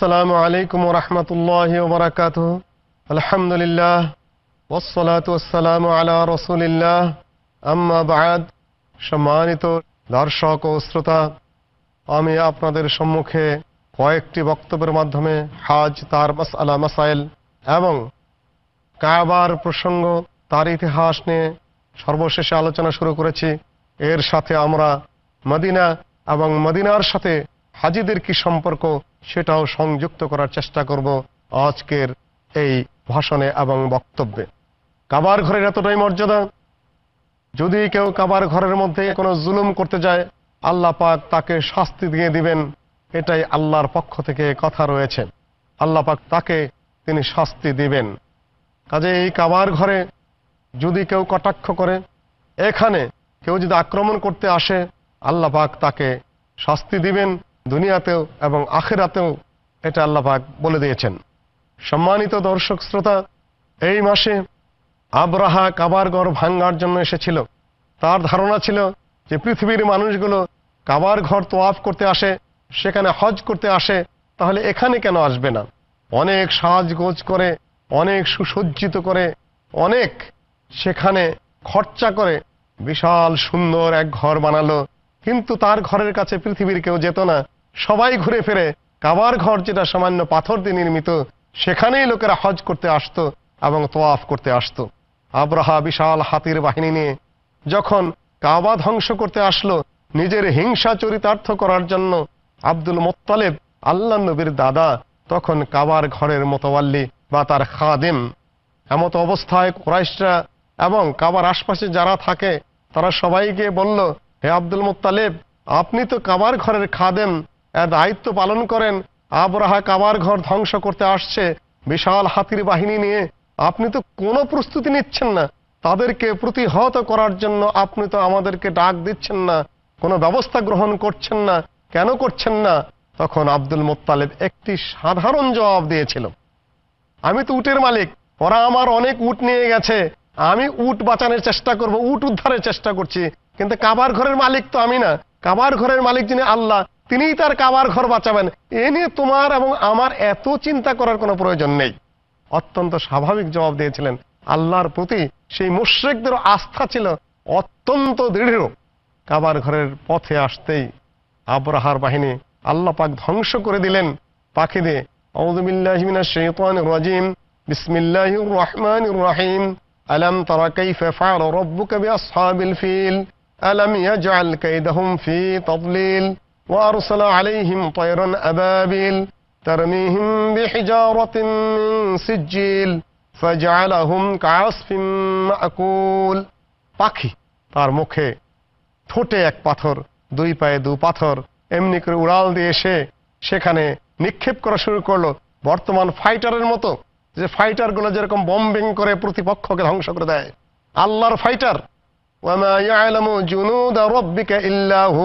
আসসালামু আলাইকুম রহমতুল্লাহ ওবরাকাত আলহামদুলিল্লাহ ওসলাত ওসালাম আলা রসুলিল্লাহ আম্মা সম্মানিত দর্শক ও শ্রোতা আমি আপনাদের সম্মুখে কয়েকটি বক্তব্যের মাধ্যমে হাজ তার মাসালা মাসাইল এবং কাবার প্রসঙ্গ তার ইতিহাস নিয়ে সর্বশেষে আলোচনা শুরু করেছি এর সাথে আমরা মদিনা এবং মদিনার সাথে হাজিদের কি সম্পর্ক সেটাও সংযুক্ত করার চেষ্টা করব আজকের এই ভাষণে এবং বক্তব্যে কাবার ঘরের এতটাই মর্যাদা যদি কেউ কাবার ঘরের মধ্যে কোনো জুলুম করতে যায় আল্লাহ পাক তাকে শাস্তি দিয়ে দিবেন এটাই আল্লাহর পক্ষ থেকে কথা রয়েছে আল্লাহ পাক তাকে তিনি শাস্তি দিবেন কাজে এই কাবার ঘরে যদি কেউ কটাক্ষ করে এখানে কেউ যদি আক্রমণ করতে আসে আল্লাহ পাক তাকে শাস্তি দিবেন দুনিয়াতেও এবং আখেরাতেও এটা আল্লাপাক বলে দিয়েছেন সম্মানিত দর্শক শ্রোতা এই মাসে আবরাহা কাবার ঘর ভাঙ্গার জন্য এসেছিল তার ধারণা ছিল যে পৃথিবীর মানুষগুলো কাবার ঘর তোয়াফ করতে আসে সেখানে হজ করতে আসে তাহলে এখানে কেন আসবে না অনেক সাজগোজ করে অনেক সুসজ্জিত করে অনেক সেখানে খরচা করে বিশাল সুন্দর এক ঘর বানালো কিন্তু তার ঘরের কাছে পৃথিবীর কেউ যেত না সবাই ঘুরে ফেরে কাবার ঘর যেটা সামান্য পাথর দিয়ে নির্মিত সেখানেই লোকেরা হজ করতে আসত এবং তোয়াফ করতে আসত আব্রাহা বিশাল হাতির বাহিনী নিয়ে যখন কাবা ধ্বংস করতে আসলো নিজের হিংসা চরিতার্থ করার জন্য আব্দুল মোত্তালেব আল্লাহ নবীর দাদা তখন কাবার ঘরের মোতওয়াল্লি বা তার খাদেম এমত অবস্থায় ক্রাইশরা এবং কাবার আশপাশে যারা থাকে তারা সবাইকে বলল হে আব্দুল মোত্তালেব আপনি তো কাবার ঘরের খাদেম দায়িত্ব পালন করেন আবরাহা কাবার ঘর ধ্বংস করতে আসছে বিশাল হাতির বাহিনী নিয়ে আপনি তো কোনো প্রস্তুতি নিচ্ছেন না তাদেরকে প্রতিহত করার জন্য আপনি তো আমাদেরকে ডাক দিচ্ছেন না কোনো ব্যবস্থা গ্রহণ করছেন না কেন করছেন না তখন আব্দুল মোত্তালেব একটি সাধারণ জবাব দিয়েছিল আমি তো উটের মালিক ওরা আমার অনেক উট নিয়ে গেছে আমি উট বাঁচানোর চেষ্টা করব উট উদ্ধারের চেষ্টা করছি কিন্তু কাবার ঘরের মালিক তো আমি না কাবার ঘরের মালিক যিনি আল্লাহ তিনিই তার কাবার ঘর বাঁচাবেন এ নিয়ে তোমার এবং আমার এত চিন্তা করার কোনো প্রয়োজন নেই অত্যন্ত স্বাভাবিক জবাব দিয়েছিলেন আল্লাহর প্রতি সেই মুশ্রিকদের আস্থা ছিল অত্যন্ত দৃঢ় কাবার ঘরের পথে আসতেই আবরাহার বাহিনী আল্লাহ পাক ধ্বংস করে দিলেন পাখি দিয়ে ফিল ফি وأرسل عليهم طيرا أبابيل ترميهم بحجارة من سجيل فجعلهم كعصف مأكول পাখি তার মুখে ঠোঁটে এক পাথর দুই পায়ে দু পাথর এমনি করে উড়াল দিয়ে এসে সেখানে নিক্ষেপ করা শুরু করলো বর্তমান ফাইটারের মতো যে ফাইটারগুলো যেরকম বম্বিং করে প্রতিপক্ষকে ধ্বংস করে দেয় আল্লাহর ফাইটার ওয়ামা ইয়ালামু জুনুদা রাব্বিকা ইল্লাহু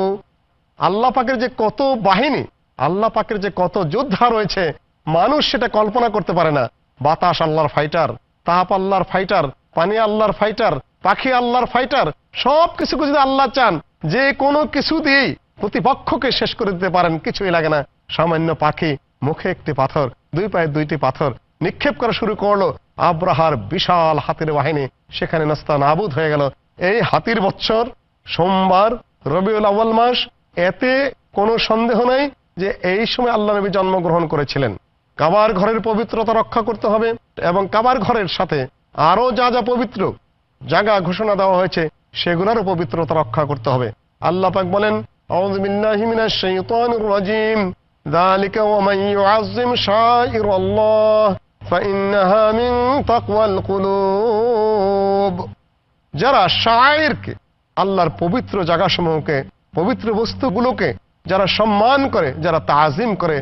আল্লাহ পাকের যে কত বাহিনী আল্লাহ পাকের যে কত যোদ্ধা রয়েছে মানুষ সেটা কল্পনা করতে পারে না বাতাস আল্লাহর ফাইটার তাপ আল্লাহর ফাইটার পানি আল্লাহর ফাইটার পাখি আল্লাহর ফাইটার সব কিছু যদি আল্লাহ চান যে কোনো কিছু দিয়েই প্রতিপক্ষকে শেষ করে দিতে পারেন কিছুই লাগে না সামান্য পাখি মুখে একটি পাথর দুই পায়ে দুইটি পাথর নিক্ষেপ করা শুরু করলো আব্রাহার বিশাল হাতির বাহিনী সেখানে নাস্তা নাবুদ হয়ে গেল এই হাতির বছর সোমবার রবিউল আউ্বাল মাস এতে কোনো সন্দেহ নাই যে এই সময় আল্লাহ নবী জন্মগ্রহণ করেছিলেন কাবার ঘরের পবিত্রতা রক্ষা করতে হবে এবং কাবার ঘরের সাথে আরও যা যা পবিত্র জায়গা ঘোষণা দেওয়া হয়েছে সেগুলোরও পবিত্রতা রক্ষা করতে হবে আল্লাহ পাক বলেন যারা শায়েরকে আল্লাহর পবিত্র জায়গাসমূহকে পবিত্র বস্তুগুলোকে যারা সম্মান করে যারা তাজিম করে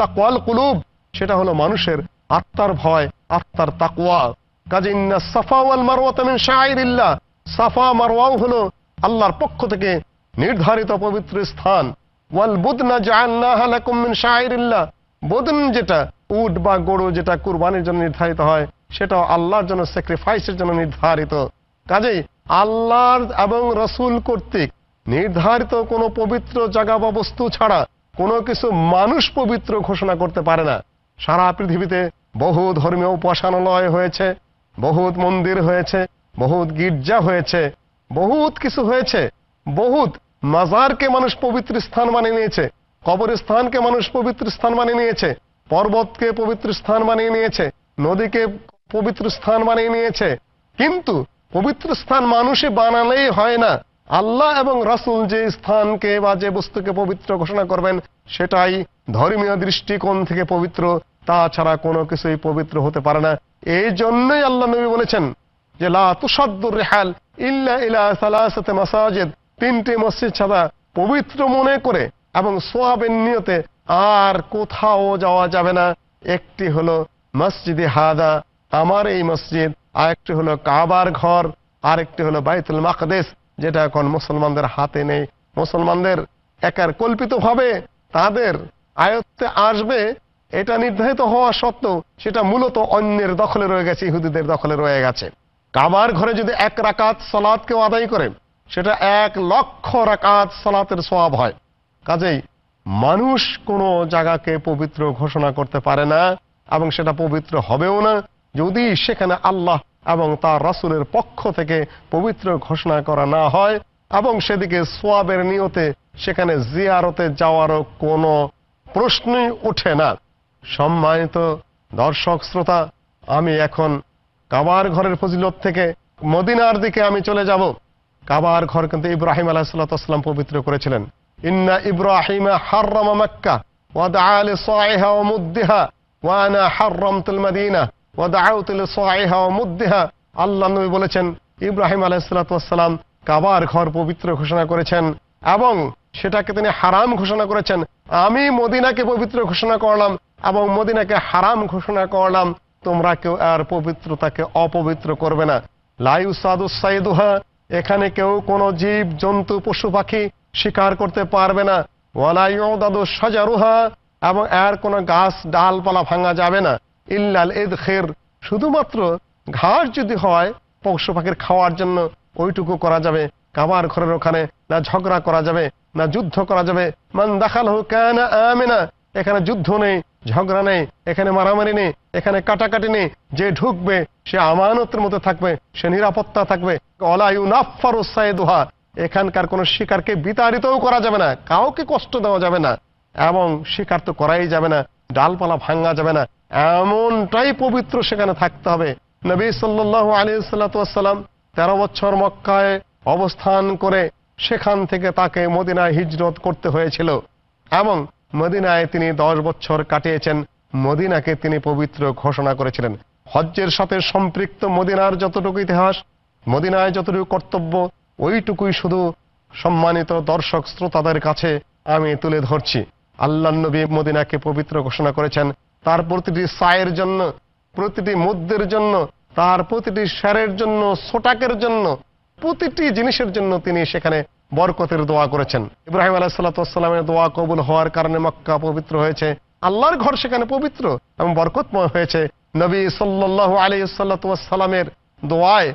তাকওয়াল কুলুব সেটা হলো মানুষের আত্মার ভয় আত্মার তাকওয়া কাজে ইন্না মারওয়া তামিন সাফা মারওয়াও হলো আল্লাহর পক্ষ থেকে নির্ধারিত পবিত্র স্থান ওয়াল বুদনা জাআলনাহা লাকুম বুদন যেটা উট বা গরু যেটা কুরবানির জন্য নির্ধারিত হয় সেটাও আল্লাহর জন্য স্যাক্রিফাইসের জন্য নির্ধারিত কাজেই আল্লাহর এবং রসুল কর্তৃক নির্ধারিত কোনো পবিত্র জায়গা বা বস্তু ছাড়া কোনো কিছু মানুষ পবিত্র ঘোষণা করতে পারে না সারা পৃথিবীতে বহু ধর্মীয় উপাসনালয় হয়েছে বহুত মন্দির হয়েছে বহুত গির্জা হয়েছে বহুত কিছু হয়েছে বহুত মাজারকে মানুষ পবিত্র স্থান বানিয়ে নিয়েছে কবরস্থানকে মানুষ পবিত্র স্থান বানিয়ে নিয়েছে পর্বতকে পবিত্র স্থান বানিয়ে নিয়েছে নদীকে পবিত্র স্থান বানিয়ে নিয়েছে কিন্তু পবিত্র স্থান মানুষে বানালেই হয় না আল্লাহ এবং রাসুল যে স্থানকে বা যে বস্তুকে পবিত্র ঘোষণা করবেন সেটাই ধর্মীয় দৃষ্টিকোণ থেকে পবিত্র তাছাড়া কোনো কিছুই পবিত্র হতে পারে না এই জন্যই আল্লাহ নবী বলেছেন যে লা রেহাল ইল্লা ইলা সালাসাতে মাসাজেদ তিনটি মসজিদ ছাড়া পবিত্র মনে করে এবং সোয়াবের নিয়তে আর কোথাও যাওয়া যাবে না একটি হলো মসজিদে হাদা আমার এই মসজিদ আরেকটি হলো কাবার ঘর আরেকটি হলো বাইতুল মাকদেশ যেটা এখন মুসলমানদের হাতে নেই মুসলমানদের একার কল্পিত ভাবে তাদের আয়ত্তে আসবে এটা নির্ধারিত হওয়া সত্ত্বেও সেটা মূলত অন্যের দখলে রয়ে গেছে ইহুদিদের দখলে রয়ে গেছে কাবার ঘরে যদি এক রাকাত সালাদ কেউ আদায় করে সেটা এক লক্ষ রাকাত সলাতের সব হয় কাজেই মানুষ কোনো জায়গাকে পবিত্র ঘোষণা করতে পারে না এবং সেটা পবিত্র হবেও না যদি সেখানে আল্লাহ এবং তার রাসুলের পক্ষ থেকে পবিত্র ঘোষণা করা না হয় এবং সেদিকে সোয়াবের নিয়তে সেখানে জিয়ারতে যাওয়ারও কোনো প্রশ্নই ওঠে না সম্মানিত দর্শক শ্রোতা আমি এখন কাবার ঘরের ফজিলত থেকে মদিনার দিকে আমি চলে যাব কাবার ঘর কিন্তু ইব্রাহিম আলাহ সাল্লাম পবিত্র করেছিলেন ইন্না ইব্রাহিম হার্রমা মক্কা ওয়াদ আলে সাহেহা ও মুদ্দিহা ওয়ানা হার্রম তুলমাদিনা আল্লাহ নবী বলেছেন ইব্রাহিম আলাইসালাম কাবার ঘর পবিত্র ঘোষণা করেছেন এবং সেটাকে তিনি হারাম ঘোষণা করেছেন আমি মদিনাকে পবিত্র ঘোষণা করলাম এবং মদিনাকে হারাম ঘোষণা করলাম তোমরা কেউ আর পবিত্রতাকে অপবিত্র করবে না লাইউ সাদুসাইদুহা এখানে কেউ কোনো জীব জন্তু পশু পাখি শিকার করতে পারবে না ওয়ালাই দাদু সাজারুহা এবং আর কোনো গাছ ডালপালা ভাঙা যাবে না ইল্লাল এদ খের শুধুমাত্র ঘাস যদি হয় পশু পাখির খাওয়ার জন্য ওইটুকু করা যাবে কাবার ঘরের ওখানে না ঝগড়া করা যাবে না যুদ্ধ করা যাবে মান দেখাল কেনা আমেনা এখানে যুদ্ধ নেই ঝগড়া নেই এখানে মারামারি নেই এখানে কাটাকাটি নেই যে ঢুকবে সে আমানতের মতো থাকবে সে নিরাপত্তা থাকবে এখানকার কোন শিকারকে বিতাড়িতও করা যাবে না কাউকে কষ্ট দেওয়া যাবে না এবং শিকার তো করাই যাবে না ডালপালা ভাঙ্গা যাবে না এমনটাই পবিত্র সেখানে থাকতে হবে নবী সাল্লাহ আলী সাল্লাতাম তেরো বছর মক্কায় অবস্থান করে সেখান থেকে তাকে মদিনায় হিজরত করতে হয়েছিল এবং মদিনায় তিনি দশ বছর কাটিয়েছেন মদিনাকে তিনি পবিত্র ঘোষণা করেছিলেন হজ্জের সাথে সম্পৃক্ত মদিনার যতটুকু ইতিহাস মদিনায় যতটুকু কর্তব্য ওইটুকুই শুধু সম্মানিত দর্শক শ্রোতাদের কাছে আমি তুলে ধরছি আল্লাহ নবী মদিনাকে পবিত্র ঘোষণা করেছেন তার প্রতিটি সায়ের জন্য প্রতিটি মুদ্রের জন্য তার প্রতিটি স্যারের জন্য সোটাকের জন্য প্রতিটি জিনিসের জন্য তিনি সেখানে বরকতের দোয়া করেছেন ইব্রাহিম আলাহ দোয়া কবুল হওয়ার কারণে মক্কা পবিত্র হয়েছে আল্লাহর ঘর সেখানে পবিত্র এবং বরকতময় হয়েছে নবী সাল্লু আলী সাল্লাতামের দোয়ায়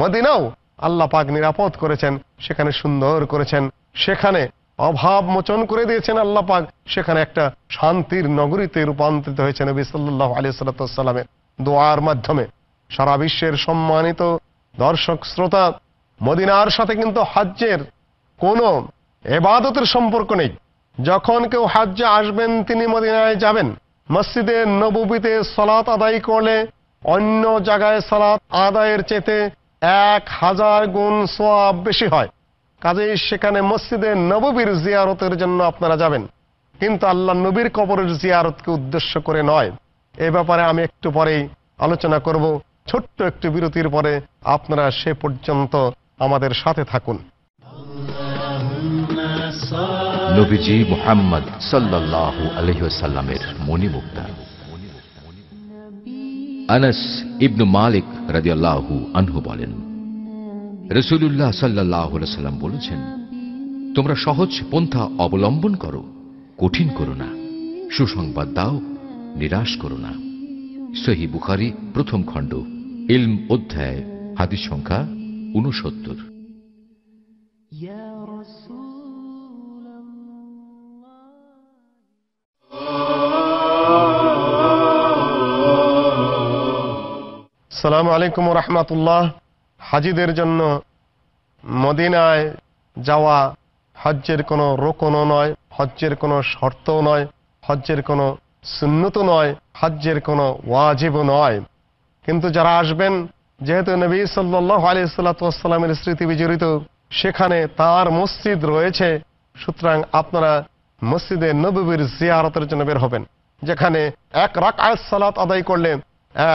মদিনাও আল্লাহ পাক নিরাপদ করেছেন সেখানে সুন্দর করেছেন সেখানে অভাব মোচন করে দিয়েছেন আল্লাহ পাক সেখানে একটা শান্তির নগরীতে রূপান্তরিত হয়েছে নবী সাল্লাহ আলী সাল্লাতামের দোয়ার মাধ্যমে সারা বিশ্বের সম্মানিত দর্শক শ্রোতা মদিনার সাথে কিন্তু হাজ্যের কোনো এবাদতের সম্পর্ক নেই যখন কেউ হাজ্যে আসবেন তিনি মদিনায় যাবেন মসজিদে নবুবিতে সলাত আদায় করলে অন্য জায়গায় সলাৎ আদায়ের চেতে এক হাজার গুণ সোয়াব বেশি হয় কাজেই সেখানে মসজিদে নববীর জিয়ারতের জন্য আপনারা যাবেন কিন্তু আল্লাহ নবীর কবরের জিয়ারতকে উদ্দেশ্য করে নয় এ ব্যাপারে আমি একটু পরেই আলোচনা করব ছোট্ট একটু বিরতির পরে আপনারা সে পর্যন্ত আমাদের সাথে থাকুন নবীজি মোহাম্মদ ইবনু মালিক রাজিয়াল্লাহু আনহু বলেন রসুল্লাহ সাল্লাহ সাল্লাম বলেছেন তোমরা সহজ পন্থা অবলম্বন করো কঠিন করো না সুসংবাদ দাও নিরাশ করো না সহি বুখারি প্রথম খণ্ড ইলম অধ্যায় হাদিস সংখ্যা উনসত্তর সালামু আলাইকুম রহমতুল্লাহ হাজিদের জন্য মদিনায় যাওয়া হজ্জের কোনো রোকনও নয় হজ্জের কোনো শর্তও নয় হজ্জের কোনো সুন্নত নয় হজ্জের কোনো ওয়াজিবও নয় কিন্তু যারা আসবেন যেহেতু নবী সাল্লাহ আলি সাল্লাতামের স্মৃতি বিজড়িত সেখানে তার মসজিদ রয়েছে সুতরাং আপনারা মসজিদে নবীর জিয়ারতের জন্য বের হবেন যেখানে এক রাকাত সালাত আদায় করলে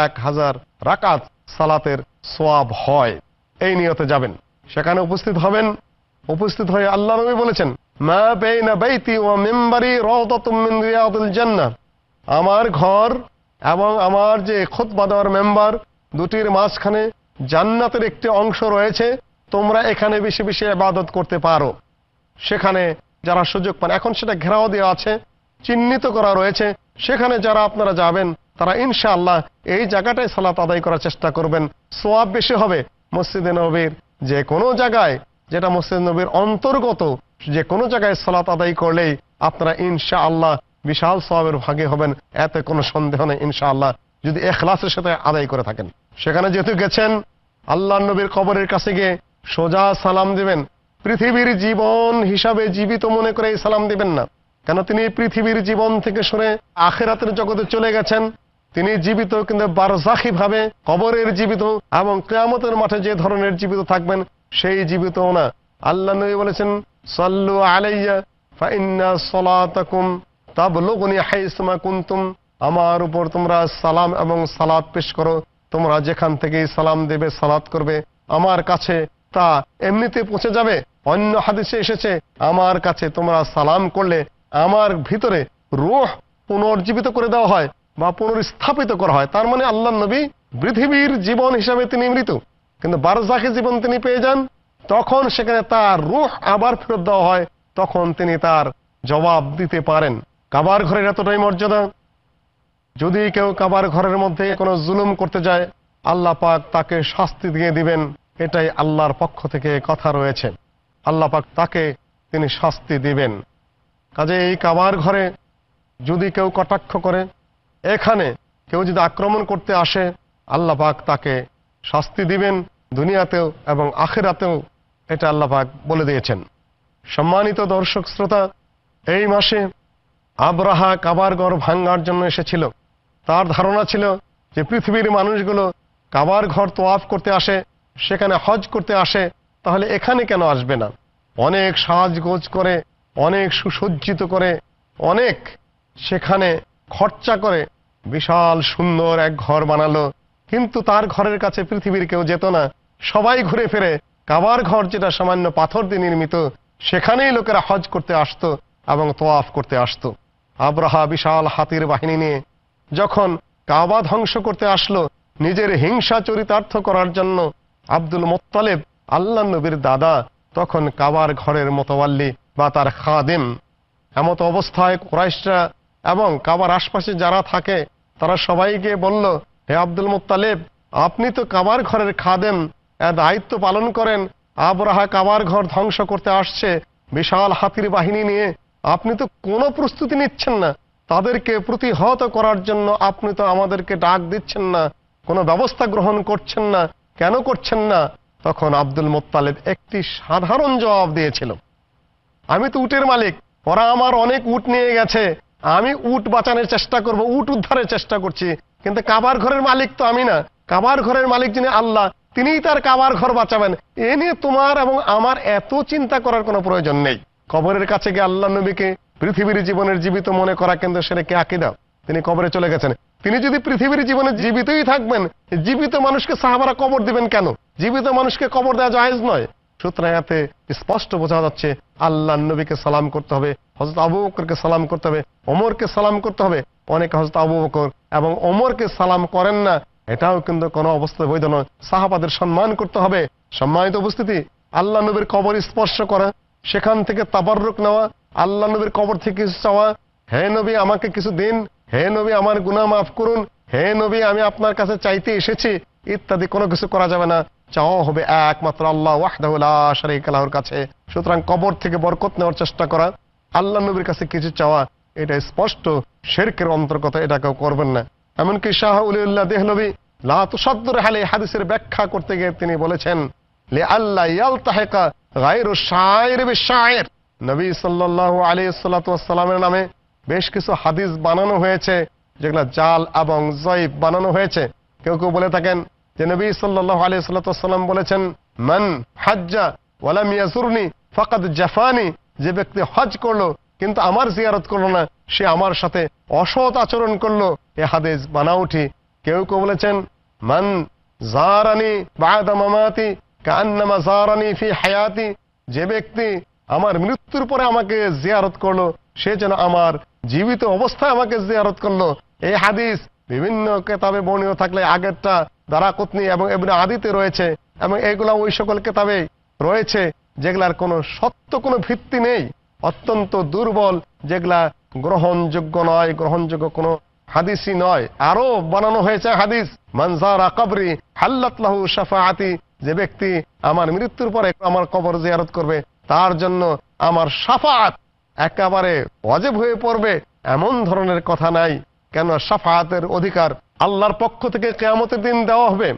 এক হাজার রাকাত সালাতের সোয়াব হয় এই নিয়তে যাবেন সেখানে উপস্থিত হবেন উপস্থিত হয়ে আল্লাহ নবী বলেছেন ও আমার ঘর এবং আমার যে খুতবা মেম্বার দুটির মাঝখানে জান্নাতের একটি অংশ রয়েছে তোমরা এখানে বেশি বেশি আবাদত করতে পারো সেখানে যারা সুযোগ পান এখন সেটা ঘেরাও দেওয়া আছে চিহ্নিত করা রয়েছে সেখানে যারা আপনারা যাবেন তারা ইনশাআল্লাহ এই জায়গাটায় সালাত আদায় করার চেষ্টা করবেন সোয়াব বেশি হবে মসজিদে নবীর যে কোনো জায়গায় যেটা মসজিদ নবীর অন্তর্গত যে কোনো জায়গায় সালাত আদায় করলেই আপনারা ইনশা আল্লাহ বিশাল সবাবের ভাগে হবেন এতে কোনো সন্দেহ নেই ইনশা আল্লাহ যদি এখলাসের সাথে আদায় করে থাকেন সেখানে যেহেতু গেছেন আল্লাহ নবীর কবরের কাছে গিয়ে সোজা সালাম দিবেন পৃথিবীর জীবন হিসাবে জীবিত মনে করে এই সালাম দিবেন না কেন তিনি পৃথিবীর জীবন থেকে সরে আখেরাতের জগতে চলে গেছেন তিনি জীবিত কিন্তু বারজাখি ভাবে কবরের জীবিত এবং কেয়ামতের মাঠে যে ধরনের জীবিত থাকবেন সেই জীবিত না আল্লাহ নবী বলেছেন সাল্লু আলাইয়া ফাইন্না সলাতাকুম তাবলুগনি হাইসমা কুনতুম আমার উপর তোমরা সালাম এবং সালাত পেশ করো তোমরা যেখান থেকেই সালাম দেবে সালাত করবে আমার কাছে তা এমনিতে পৌঁছে যাবে অন্য হাদিসে এসেছে আমার কাছে তোমরা সালাম করলে আমার ভিতরে রুহ পুনর্জীবিত করে দেওয়া হয় বা পুনরস্থাপিত করা হয় তার মানে আল্লাহ নবী পৃথিবীর জীবন হিসাবে তিনি মৃত কিন্তু বারজাখে জীবন তিনি পেয়ে যান তখন সেখানে তার রুখ আবার ফেরত দেওয়া হয় তখন তিনি তার জবাব দিতে পারেন কাবার ঘরের এতটাই মর্যাদা যদি কেউ কাবার ঘরের মধ্যে কোনো জুলুম করতে যায় আল্লাহ পাক তাকে শাস্তি দিয়ে দিবেন এটাই আল্লাহর পক্ষ থেকে কথা রয়েছে আল্লাহ পাক তাকে তিনি শাস্তি দিবেন কাজে এই কাবার ঘরে যদি কেউ কটাক্ষ করে এখানে কেউ যদি আক্রমণ করতে আসে আল্লাহ পাক তাকে শাস্তি দিবেন দুনিয়াতেও এবং আখেরাতেও এটা আল্লাহ পাক বলে দিয়েছেন সম্মানিত দর্শক শ্রোতা এই মাসে আবরাহা কাবার ঘর ভাঙ্গার জন্য এসেছিল তার ধারণা ছিল যে পৃথিবীর মানুষগুলো কাবার ঘর তোয়াফ করতে আসে সেখানে হজ করতে আসে তাহলে এখানে কেন আসবে না অনেক সাজগোজ করে অনেক সুসজ্জিত করে অনেক সেখানে খরচা করে বিশাল সুন্দর এক ঘর বানালো কিন্তু তার ঘরের কাছে পৃথিবীর কেউ যেত না সবাই ঘুরে ফেরে কাবার ঘর যেটা সামান্য পাথর দিয়ে নির্মিত সেখানেই লোকেরা হজ করতে আসত এবং তোয়াফ করতে আসত আব্রাহা বিশাল হাতির বাহিনী নিয়ে যখন কাবা ধ্বংস করতে আসলো নিজের হিংসা চরিতার্থ করার জন্য আব্দুল মোত্তালেব আল্লাহ নবীর দাদা তখন কাবার ঘরের মোতওয়াল্লি বা তার খাদেম এমত অবস্থায় ক্রাইশরা এবং কাবার আশপাশে যারা থাকে তারা সবাইকে বলল হে আব্দুল মুতালেব আপনি তো কাবার ঘরের খাদেন দায়িত্ব পালন করেন আবরাহা কাবার ঘর ধ্বংস করতে আসছে বিশাল হাতির বাহিনী নিয়ে আপনি তো কোনো প্রস্তুতি নিচ্ছেন না তাদেরকে প্রতিহত করার জন্য আপনি তো আমাদেরকে ডাক দিচ্ছেন না কোনো ব্যবস্থা গ্রহণ করছেন না কেন করছেন না তখন আব্দুল মোত্তালেব একটি সাধারণ জবাব দিয়েছিল আমি তো উটের মালিক ওরা আমার অনেক উট নিয়ে গেছে আমি উট বাঁচানোর চেষ্টা করব উট উদ্ধারের চেষ্টা করছি কিন্তু কাবার ঘরের মালিক তো আমি না কাবার ঘরের মালিক যিনি আল্লাহ তিনিই তার কাবার ঘর বাঁচাবেন এ নিয়ে তোমার এবং আমার এত চিন্তা করার কোনো প্রয়োজন নেই কবরের কাছে গিয়ে আল্লাহ নবীকে পৃথিবীর জীবনের জীবিত মনে করা কিন্তু সেটা কে আকিদা তিনি কবরে চলে গেছেন তিনি যদি পৃথিবীর জীবনে জীবিতই থাকবেন জীবিত মানুষকে সাহাবারা কবর দিবেন কেন জীবিত মানুষকে কবর দেওয়া জাহেজ নয় সুতরাংতে স্পষ্ট বোঝা যাচ্ছে আল্লাহ নবীকে সালাম করতে হবে হজরত আবু বকরকে সালাম করতে হবে অমরকে সালাম করতে হবে অনেকে হজরত আবু বকর এবং অমরকে সালাম করেন না এটাও কিন্তু কোনো অবস্থায় বৈধ নয় সাহাবাদের সম্মান করতে হবে সম্মানিত উপস্থিতি আল্লাহ নবীর কবর স্পর্শ করা সেখান থেকে তাবারুক নেওয়া আল্লাহ নবীর কবর থেকে কিছু চাওয়া হে নবী আমাকে কিছু দিন হে নবী আমার গুনা মাফ করুন হে নবী আমি আপনার কাছে চাইতে এসেছি ইত্যাদি কোনো কিছু করা যাবে না চাওয়া হবে একমাত্র আল্লাহ ওয়াহদাহুল্লাহ কাছে সুতরাং কবর থেকে বরকত নেওয়ার চেষ্টা করা আল্লাহ নবীর কাছে কিছু চাওয়া এটা স্পষ্ট শেরকের অন্তর্গত এটা কেউ করবেন না এমনকি শাহ উলিউল্লাহ দেহলবি হালে ব্যাখ্যা করতে গিয়ে তিনি বলেছেন লে আল্লাহ ইয়ালতাহেকা গায়রু শায়ের বি শায়ের নবী সাল্লাল্লাহু আলাইহি সাল্লাতু ওয়াসসালামের নামে বেশ কিছু হাদিস বানানো হয়েছে যেগুলো জাল এবং জয়ীব বানানো হয়েছে কেউ কেউ বলে থাকেন যে নবী সাল্লাহ আলি সাল্লাম বলেছেন মান হাজ্জা ওয়ালাম ইয়াসুরনি ফকাত জাফানি যে ব্যক্তি হজ করলো কিন্তু আমার জিয়ারত করলো না সে আমার সাথে অসৎ আচরণ করলো এ হাদেজ বানা উঠি কেউ কেউ বলেছেন মান জারানি বাদা কান্নামা জারানি ফি হায়াতি যে ব্যক্তি আমার মৃত্যুর পরে আমাকে জিয়ারত করলো সে যেন আমার জীবিত অবস্থায় আমাকে জিয়ারত করলো এই হাদিস বিভিন্ন কেতাবে বর্ণিত থাকলে আগেরটা দারা কুতনি এবং এমনি আদিতে রয়েছে এবং এগুলা ওই সকল কেতাবে রয়েছে যেগুলার কোনো সত্য কোনো ভিত্তি নেই অত্যন্ত দুর্বল যেগুলা গ্রহণযোগ্য নয় গ্রহণযোগ্য কোনো হাদিসই নয় আরো বানানো হয়েছে হাদিস মানজারা কবরি হাল্লাতলাহু সাফাহাতি যে ব্যক্তি আমার মৃত্যুর পরে আমার কবর জিয়ারত করবে তার জন্য আমার সাফাত একেবারে অজেব হয়ে পড়বে এমন ধরনের কথা নাই কেন সাফাতের অধিকার আল্লাহর পক্ষ থেকে কেয়ামতের দিন দেওয়া হবে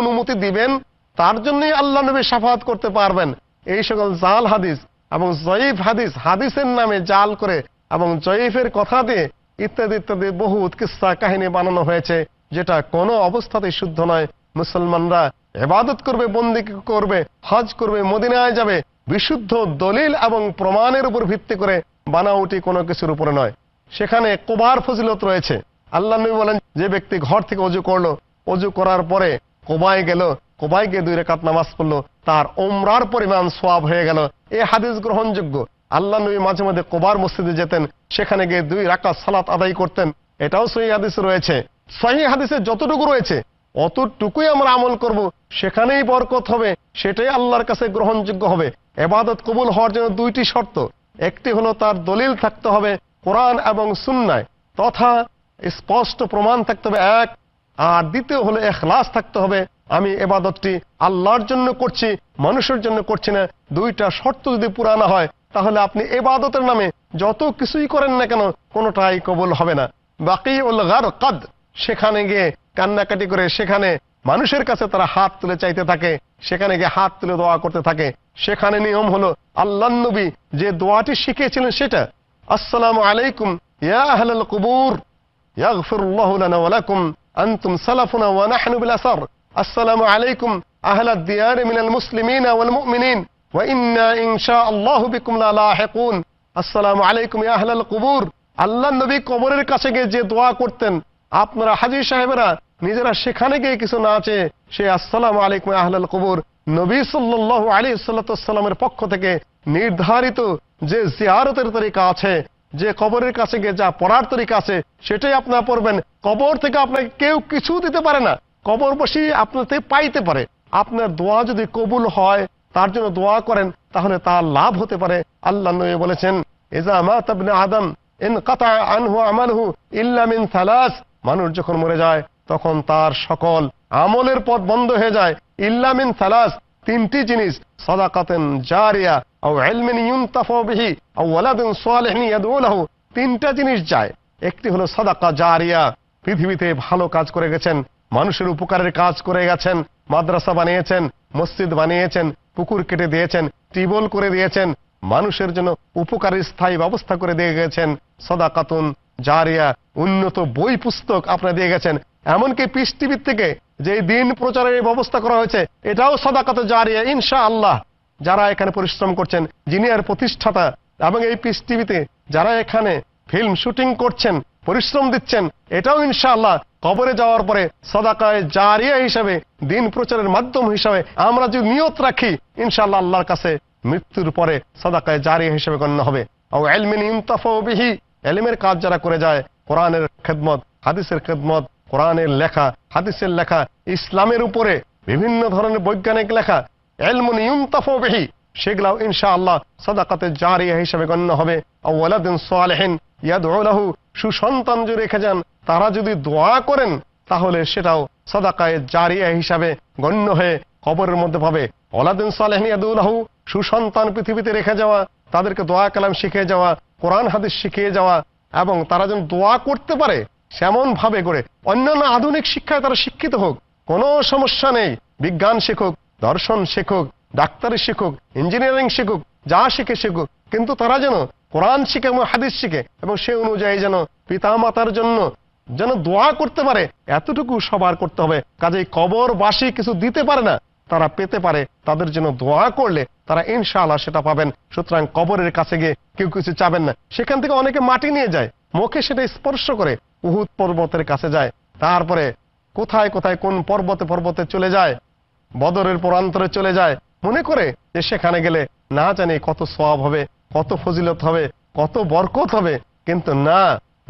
অনুমতি দিবেন তার জন্যই আল্লাহ করতে পারবেন এই সকল জাল হাদিস এবং হাদিস হাদিসের নামে জাল করে এবং জয়ীফের কথা দিয়ে ইত্যাদি ইত্যাদি বহু উৎকৃষ্ট কাহিনী বানানো হয়েছে যেটা কোনো অবস্থাতেই শুদ্ধ নয় মুসলমানরা এবাদত করবে বন্দি করবে হজ করবে মদিনায় যাবে বিশুদ্ধ দলিল এবং প্রমাণের উপর ভিত্তি করে বানাউটি কোনো কিছুর উপরে নয় সেখানে কোবার ফজিলত রয়েছে আল্লাহ নবী বলেন যে ব্যক্তি ঘর থেকে অজু করলো অজু করার পরে কোবায় গেল কোবায় গিয়ে দুই রেখাত নামাজ পড়লো তার ওমরার পরিমাণ সোয়াব হয়ে গেল এ হাদিস গ্রহণযোগ্য আল্লাহ নবী মাঝে মাঝে কোবার মসজিদে যেতেন সেখানে গিয়ে দুই রাকাত সালাত আদায় করতেন এটাও সহি হাদিস রয়েছে সহি হাদিসে যতটুকু রয়েছে অতটুকুই আমরা আমল করব। সেখানেই বরকত হবে সেটাই আল্লাহর কাছে গ্রহণযোগ্য হবে এবাদত কবুল হওয়ার জন্য দুইটি শর্ত একটি হলো তার দলিল থাকতে হবে কোরআন এবং সুন্নায় তথা স্পষ্ট প্রমাণ থাকতে হবে এক আর দ্বিতীয় হলো এখলাস থাকতে হবে আমি এবাদতটি আল্লাহর জন্য করছি মানুষের জন্য করছি না দুইটা শর্ত যদি পুরানো হয় তাহলে আপনি এবাদতের নামে যত কিছুই করেন না কেন কোনোটাই কবল হবে না বাকি উল কাদ সেখানে গিয়ে কান্নাকাটি করে সেখানে মানুষের কাছে তারা হাত তুলে চাইতে থাকে সেখানে গিয়ে হাত তুলে দোয়া করতে থাকে সেখানে নিয়ম হলো আল্লাহ নবী যে দোয়াটি শিখিয়েছিলেন সেটা আসসালাম আলাইকুম ইয়া কুবুর কবরের কাছে গিয়ে যে দোয়া করতেন আপনারা হাজির সাহেবরা নিজেরা সেখানে গিয়ে কিছু না আছে সে আসসালাম আলিক আহলাল কবর নবী সাল্লাহ আলী সাল্লাতামের পক্ষ থেকে নির্ধারিত যে জিয়ারতের তরিকা আছে যে কবরের কাছে গিয়ে যা পড়ার তরিকা আছে সেটাই আপনারা পড়বেন কবর থেকে আপনাকে কেউ কিছু দিতে পারে না কবর বসে আপনাতে পাইতে পারে আপনার দোয়া যদি কবুল হয় তার জন্য দোয়া করেন তাহলে তার লাভ হতে পারে আল্লাহ নবী বলেছেন এজা আদম ইন কথা আনহু আমালহু ইল্লা মানুষ যখন মরে যায় তখন তার সকল আমলের পথ বন্ধ হয়ে যায় ইল্লামিন সালাস তিনটি জিনিস সদাকাতেন জারিয়া আও এলমিন ইউনতাফবিহি আও ওয়ালাদিন সোয়ালেহনি ইয়াদউলাহু তিনটা জিনিস যায় একটি হলো সদাকা জারিয়া পৃথিবীতে ভালো কাজ করে গেছেন মানুষের উপকারের কাজ করে গেছেন মাদ্রাসা বানিয়েছেন মসজিদ বানিয়েছেন পুকুর কেটে দিয়েছেন টিবল করে দিয়েছেন মানুষের জন্য উপকারের স্থায়ী ব্যবস্থা করে দিয়ে গেছেন সদাকাতুন জারিয়া উন্নত বই পুস্তক আপনারা দিয়ে গেছেন এমনকি পিস টিভির থেকে যে দিন প্রচারের ব্যবস্থা করা হয়েছে এটাও সদাকত জারিয়া ইনশা আল্লাহ যারা এখানে পরিশ্রম করছেন যিনি আর প্রতিষ্ঠাতা এবং এই পিস টিভিতে যারা এখানে ফিল্ম শুটিং করছেন পরিশ্রম দিচ্ছেন এটাও ইনশাআল্লাহ কবরে যাওয়ার পরে সদাকায় জারিয়া হিসাবে দিন প্রচারের মাধ্যম হিসাবে আমরা যদি নিয়ত রাখি ইনশাআল্লাহ আল্লাহর কাছে মৃত্যুর পরে সদাকায় জারিয়া হিসেবে গণ্য হবে ও এলমিন ইমতাফবিহি এলিমের কাজ যারা করে যায় কোরআনের খেদমত হাদিসের খেদমত কোরআনের লেখা হাদিসের লেখা ইসলামের উপরে বিভিন্ন ধরনের বৈজ্ঞানিক লেখা এলমনিউম তাফবেহি সেগুলাও ইনশা আল্লাহ জার জারিয়া হিসাবে গণ্য হবে আউ্লাদিন সোয়ালেহিন সুসন্তান যদি রেখে যান তারা যদি দোয়া করেন তাহলে সেটাও সাদাকায় জারিয়া হিসাবে গণ্য হয়ে কবরের মধ্যে পাবে ওলাদিন সালেহিন ইয়াদু সুসন্তান পৃথিবীতে রেখে যাওয়া তাদেরকে দোয়া কালাম শিখিয়ে যাওয়া কোরআন হাদিস শিখিয়ে যাওয়া এবং তারা যেন দোয়া করতে পারে সেমনভাবে করে অন্যান্য আধুনিক শিক্ষায় তারা শিক্ষিত হোক কোনো সমস্যা নেই বিজ্ঞান শিখুক দর্শন শিখুক ডাক্তারি শিখুক ইঞ্জিনিয়ারিং শিখুক যা শিখে শিখুক কিন্তু তারা যেন কোরআন শিখে এবং হাদিস শিখে এবং সে অনুযায়ী যেন পিতা মাতার জন্য যেন দোয়া করতে পারে এতটুকু সবার করতে হবে কাজে বাসী কিছু দিতে পারে না তারা পেতে পারে তাদের জন্য দোয়া করলে তারা ইনশাআল্লাহ সেটা পাবেন সুতরাং কবরের কাছে গিয়ে কেউ কিছু চাবেন না সেখান থেকে অনেকে মাটি নিয়ে যায় মুখে সেটা স্পর্শ করে উহুদ পর্বতের কাছে যায় তারপরে কোথায় কোথায় কোন পর্বতে পর্বতে চলে যায় বদরের পরান্তরে চলে যায় মনে করে যে সেখানে গেলে না জানি কত সব হবে কত ফজিলত হবে কত বরকত হবে কিন্তু না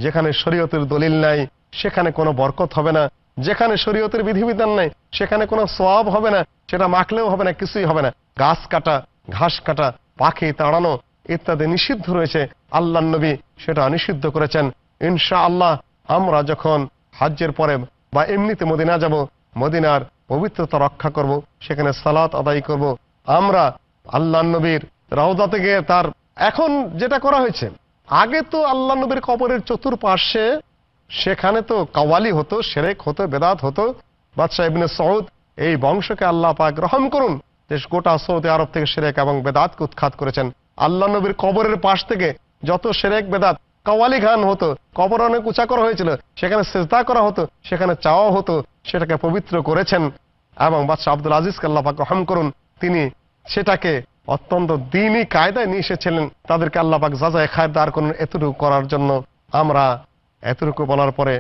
যেখানে শরীয়তের দলিল নাই সেখানে কোনো বরকত হবে না যেখানে শরীয়তের বিধিবিধান নেই সেখানে কোনো সব হবে না সেটা মাখলেও হবে না কিছুই হবে না গাছ কাটা ঘাস কাটা পাখি তাড়ানো ইত্যাদি নিষিদ্ধ রয়েছে আল্লাহ নবী সেটা নিষিদ্ধ করেছেন ইনশা আল্লাহ আমরা যখন হাজ্যের পরে বা এমনিতে মদিনা যাব মদিনার পবিত্রতা রক্ষা করব সেখানে সালাত আদায় করব আমরা আল্লাহ নবীর রাউদা থেকে তার এখন যেটা করা হয়েছে আগে তো আল্লাহ নবীর কবরের চতুর্শে সেখানে তো কাওয়ালি হতো সেরেক হতো বেদাত হতো বাদশাহ ইবনে সৌদ এই বংশকে আল্লাহ পাক গ্রহণ করুন যে গোটা সৌদি আরব থেকে সেরেক এবং বেদাতকে উৎখাত করেছেন আল্লাহ নবীর কবরের পাশ থেকে যত সেরেক বেদাত কাওয়ালি ঘান হতো কবর অনেক উঁচা করা হয়েছিল সেখানে চেষ্টা করা হতো সেখানে চাওয়া হতো সেটাকে পবিত্র করেছেন এবং বাদশাহ আব্দুল আজিজকে আল্লাহ পাক গ্রহণ করুন তিনি সেটাকে অত্যন্ত দিনই কায়দায় নিয়ে এসেছিলেন তাদেরকে আল্লাহ পাক যায় খায় দাঁড় করুন এতটুকু করার জন্য আমরা এতটুকু বলার পরে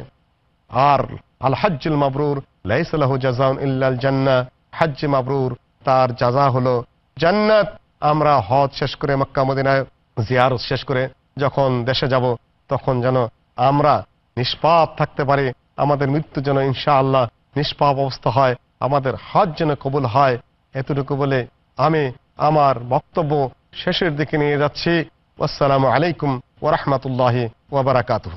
আর আল হাজ্জুল মাবরুর লাইসালাহু জাজাউন ইল্লাল জান্না হাজ্জ মাবরুর তার জাজা হলো জান্নাত আমরা হজ শেষ করে মক্কা মদিনায় জিয়ারত শেষ করে যখন দেশে যাব তখন যেন আমরা নিষ্পাপ থাকতে পারি আমাদের মৃত্যু যেন ইনশাআল্লাহ নিষ্পাপ অবস্থা হয় আমাদের হজ যেন কবুল হয় এতটুকু বলে আমি আমার বক্তব্য শেষের দিকে নিয়ে যাচ্ছি আসসালামু আলাইকুম ওরহমতুল্লাহ ওবরাকাতহ